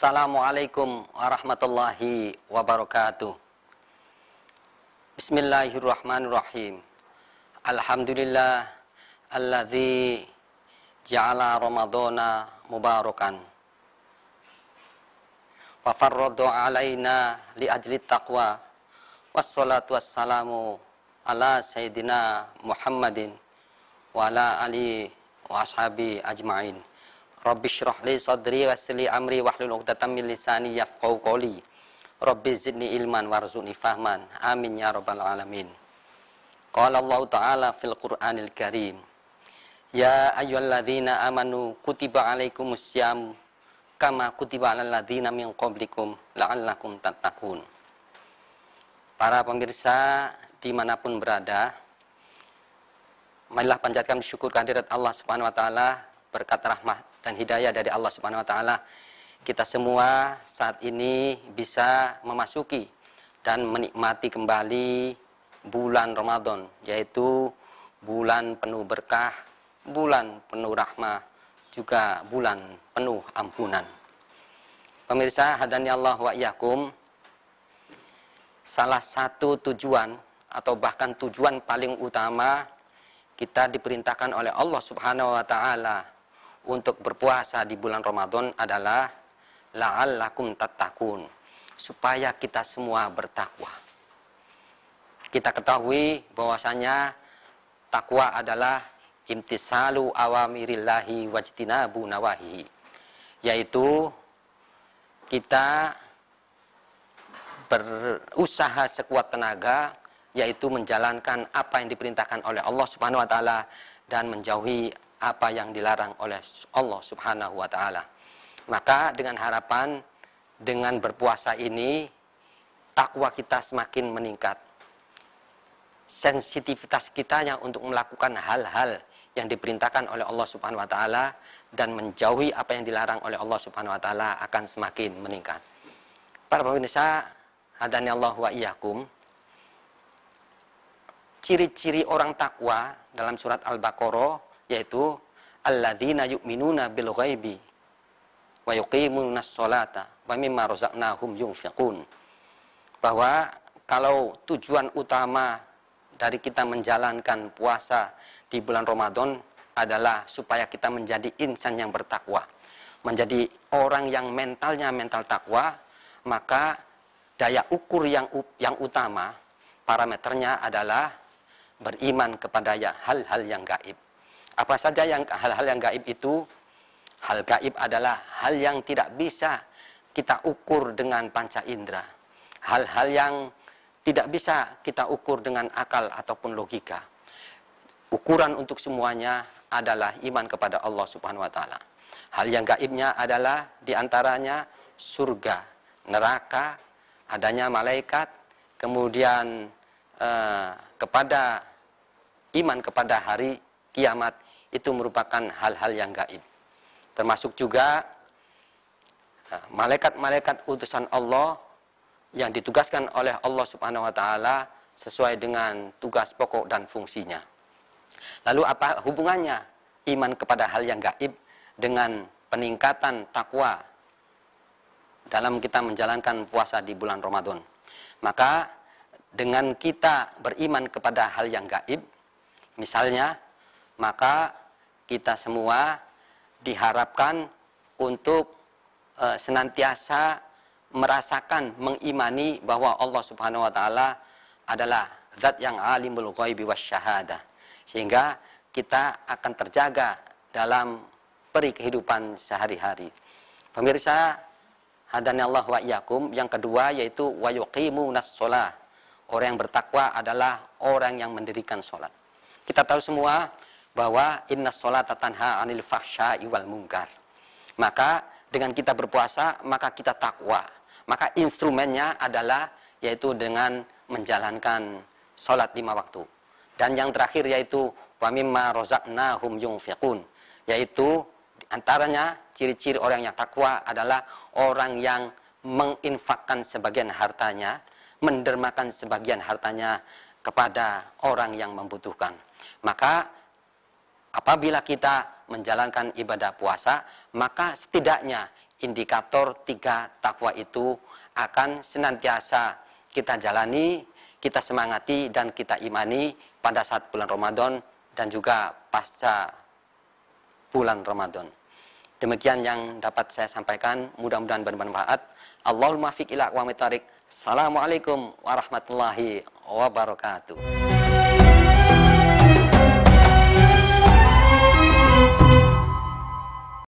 Assalamualaikum warahmatullahi wabarakatuh. Bismillahirrahmanirrahim. Alhamdulillah alladzi ja'ala Ramadhana mubarakan. Wa farradu alaina li ajli taqwa wassalatu wassalamu ala sayyidina Muhammadin wa ala ali wa ashabi ajmain. Rabbi syrah li sadri wasli amri wahlul uqdatam min lisani yafqahu qawli. Rabbi zidni ilman warzuni fahman. Amin ya rabbal alamin. Qala Allah Ta'ala fil Qur'anil Karim. Ya ayyuhalladzina amanu kutiba alaikumus syiyam kama kutiba alal ladzina min qablikum la'allakum tattaqun. Para pemirsa dimanapun berada, marilah panjatkan syukur kehadirat Allah Subhanahu wa taala berkat rahmat dan hidayah dari Allah Subhanahu wa taala kita semua saat ini bisa memasuki dan menikmati kembali bulan Ramadan yaitu bulan penuh berkah, bulan penuh rahmah, juga bulan penuh ampunan. Pemirsa hadani Allah wa iyyakum. Salah satu tujuan atau bahkan tujuan paling utama kita diperintahkan oleh Allah Subhanahu wa taala untuk berpuasa di bulan Ramadan adalah la'allakum tattaqun supaya kita semua bertakwa. Kita ketahui bahwasanya takwa adalah imtisalu awamirillahi wajtinabu nawahi, yaitu kita berusaha sekuat tenaga yaitu menjalankan apa yang diperintahkan oleh Allah Subhanahu wa taala dan menjauhi apa yang dilarang oleh Allah Subhanahu wa taala. Maka dengan harapan dengan berpuasa ini takwa kita semakin meningkat. Sensitivitas kita yang untuk melakukan hal-hal yang diperintahkan oleh Allah Subhanahu wa taala dan menjauhi apa yang dilarang oleh Allah Subhanahu wa taala akan semakin meningkat. Para pemirsa, hadani Allah wa iyyakum. Ciri-ciri orang takwa dalam surat Al-Baqarah yaitu alladzina yu'minuna bil ghaibi wa yuqimuna sholata wa mimma razaqnahum yunfiqun. Bahwa kalau tujuan utama dari kita menjalankan puasa di bulan Ramadan adalah supaya kita menjadi insan yang bertakwa. Menjadi orang yang mentalnya mental takwa, maka daya ukur yang yang utama parameternya adalah beriman kepada ya hal-hal yang gaib. Apa saja yang hal-hal yang gaib itu? Hal gaib adalah hal yang tidak bisa kita ukur dengan panca indera. Hal-hal yang tidak bisa kita ukur dengan akal ataupun logika. Ukuran untuk semuanya adalah iman kepada Allah Subhanahu wa taala. Hal yang gaibnya adalah diantaranya surga, neraka, adanya malaikat, kemudian eh, kepada iman kepada hari kiamat itu merupakan hal-hal yang gaib. Termasuk juga eh, malaikat-malaikat utusan Allah yang ditugaskan oleh Allah Subhanahu wa taala sesuai dengan tugas pokok dan fungsinya. Lalu apa hubungannya iman kepada hal yang gaib dengan peningkatan takwa dalam kita menjalankan puasa di bulan Ramadan? Maka dengan kita beriman kepada hal yang gaib, misalnya maka kita semua diharapkan untuk e, senantiasa merasakan mengimani bahwa Allah Subhanahu wa taala adalah zat yang alimul ghaibi syahada Sehingga kita akan terjaga dalam peri kehidupan sehari-hari. Pemirsa, hadani Allah wa iyakum. Yang kedua yaitu wa yuqimunas Orang yang bertakwa adalah orang yang mendirikan sholat. Kita tahu semua bahwa inna sholata tanha anil fahsya'i wal mungkar. Maka dengan kita berpuasa maka kita takwa. Maka instrumennya adalah yaitu dengan menjalankan sholat lima waktu. Dan yang terakhir yaitu wa mimma rozaknahum yungfiqun. Yaitu antaranya ciri-ciri orang yang takwa adalah orang yang menginfakkan sebagian hartanya, mendermakan sebagian hartanya kepada orang yang membutuhkan. Maka apabila kita menjalankan ibadah puasa, maka setidaknya indikator tiga takwa itu akan senantiasa kita jalani, kita semangati, dan kita imani pada saat bulan Ramadan dan juga pasca bulan Ramadan. Demikian yang dapat saya sampaikan, mudah-mudahan bermanfaat. Allahumma fiqh ila wa mitarik. Assalamualaikum warahmatullahi wabarakatuh.